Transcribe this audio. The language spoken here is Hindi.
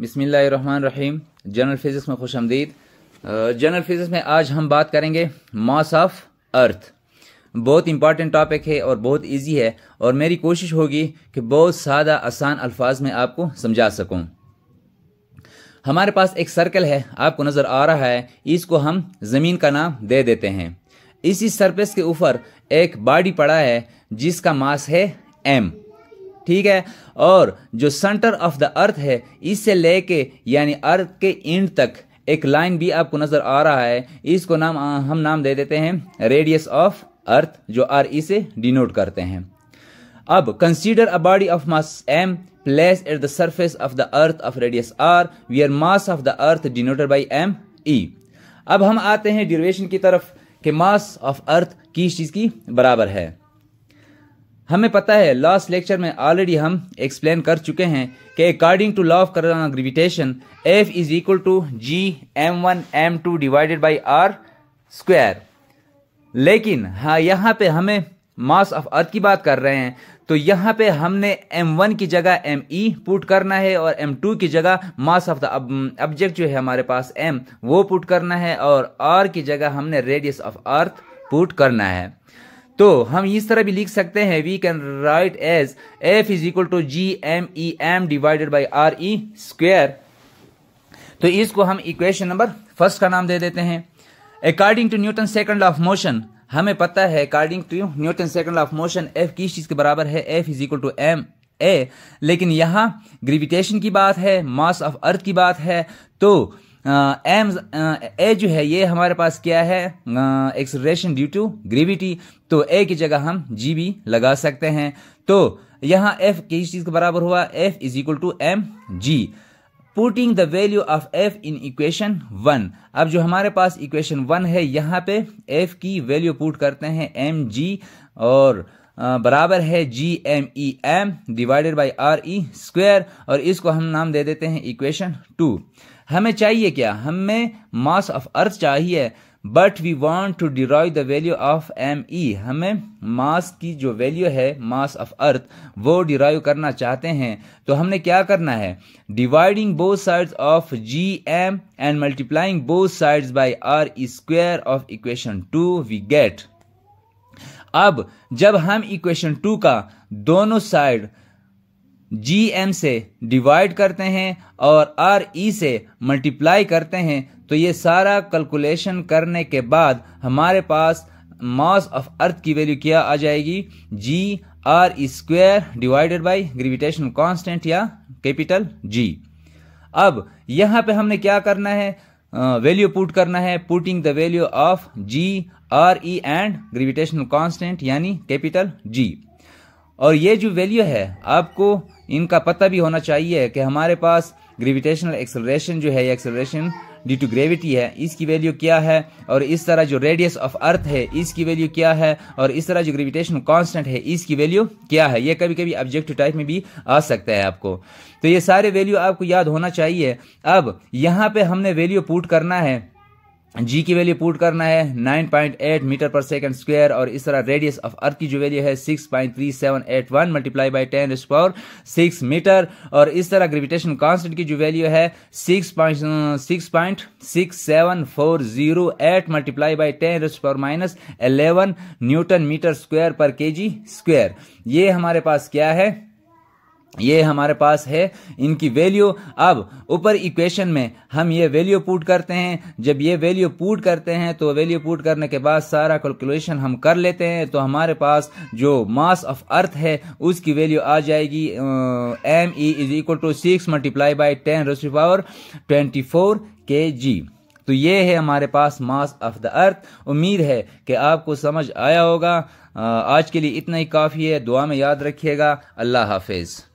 बिसमीम जनरल फिज़िक्स में खुश आमदीद जनरल फिज़िक्स में आज हम बात करेंगे मास ऑफ अर्थ बहुत इंपॉर्टेंट टॉपिक है और बहुत इजी है और मेरी कोशिश होगी कि बहुत सादा आसान अल्फाज में आपको समझा सकूं हमारे पास एक सर्कल है आपको नज़र आ रहा है इसको हम ज़मीन का नाम दे देते हैं इसी सरफेस के ऊपर एक बॉडी पड़ा है जिसका मास है एम ठीक है और जो सेंटर ऑफ द अर्थ है इससे लेके यानी अर्थ के इंड तक एक लाइन भी आपको नजर आ रहा है इसको नाम हम नाम दे देते हैं रेडियस ऑफ अर्थ जो आर ई से डिनोट करते हैं अब consider a body of mass M place at the surface of the earth of radius R we are mass of the earth denoted by M E अब हम आते हैं ड्यूरेशन की तरफ कि मास ऑफ अर्थ किस चीज की बराबर है हमें पता है लास्ट लेक्चर में ऑलरेडी हम एक्सप्लेन कर चुके हैं कि according to law of gravitation F is equal to G M one M two divided by R square लेकिन हाँ यहाँ पे हमें मास ऑफ अर्थ की बात कर रहे हैं तो यहाँ पे हमने एम वन की जगह एम ई पुट करना है और एम टू की जगह मास ऑफ द ऑब्जेक्ट जो है हमारे पास एम वो पुट करना है और आर की जगह हमने रेडियस ऑफ अर्थ पुट करना है तो हम इस तरह भी लिख सकते हैं we can write as F is equal to G M E M divided by R E square तो इसको हम इक्वेशन नंबर फर्स्ट का नाम दे देते हैं according to Newton second of motion हमें पता है according to Newton second of motion F किस चीज के बराबर है F is equal to M A लेकिन यहां ग्रेविटेशन की बात है मास ऑफ अर्थ की बात है तो एम ए जो है ये हमारे पास क्या है एक्सलेशन ड्यू टू ग्रेविटी तो ए की जगह हम जी बी लगा सकते हैं तो यहाँ एफ किस चीज़ के बराबर हुआ F is equal to M G putting the value of F in equation one अब जो हमारे पास इक्वेशन वन है यहाँ पे एफ की वैल्यू पुट करते हैं एम जी और बराबर है G M E M divided by R E square और इसको हम नाम दे देते हैं इक्वेशन टू हमें चाहिए क्या हमें मास ऑफ अर्थ चाहिए but we want to derive the value of M E हमें मास की जो वैल्यू है मास ऑफ अर्थ वो डिराइव करना चाहते हैं तो हमने क्या करना है dividing both side of G M and multiplying both side by R square of equation two we get अब जब हम इक्वेशन टू का दोनों साइड जी एम से डिवाइड करते हैं और आर ई से मल्टीप्लाई करते हैं तो ये सारा कैलकुलेशन करने के बाद हमारे पास मास ऑफ अर्थ की वैल्यू क्या आ जाएगी G R square divided by gravitation constant या कैपिटल जी अब यहां पे हमने क्या करना है वैल्यू पुट करना है putting the value of G R E and gravitational constant यानी कैपिटल जी और ये जो वैल्यू है आपको इनका पता भी होना चाहिए कि हमारे पास ग्रेविटेशनल एक्सेलरेशन जो है एक्सेलरेशन ड्यू टू ग्रेविटी है इसकी वैल्यू क्या है और इस तरह जो रेडियस ऑफ अर्थ है इसकी वैल्यू क्या है और इस तरह जो ग्रेविटेशन कॉन्स्टेंट है इसकी वैल्यू क्या है ये कभी कभी ऑब्जेक्टिव टाइप में भी आ सकता है आपको तो ये सारे वैल्यू आपको याद होना चाहिए अब यहाँ पे हमने वैल्यू पुट करना है जी की वैल्यू पुट करना है 9.8 मीटर पर सेकंड स्क्वायर और इस तरह रेडियस ऑफ अर्थ की जो वैल्यू है 6.3781 मल्टीप्लाई बाय 10 इस पावर 6 मीटर और इस तरह ग्रेविटेशन कांस्टेंट की जो वैल्यू है 6.6.67408 मल्टीप्लाई बाय 10 इस power minus 11 newton metre square पर केजी स्क्वायर ये हमारे पास क्या है ये हमारे पास है इनकी वैल्यू अब ऊपर इक्वेशन में हम ये वैल्यू पुट करते हैं जब ये वैल्यू पुट करते हैं तो वैल्यू पुट करने के बाद सारा कैलकुलेशन हम कर लेते हैं तो हमारे पास जो मास ऑफ अर्थ है उसकी वैल्यू आ जाएगी M E is equal to six multiply by ten raise power twenty four K G तो ये है हमारे पास मास ऑफ द अर्थ उम्मीद है कि आपको समझ आया होगा आज के लिए इतना ही काफ़ी है दुआ में याद रखिएगा अल्लाह हाफिज़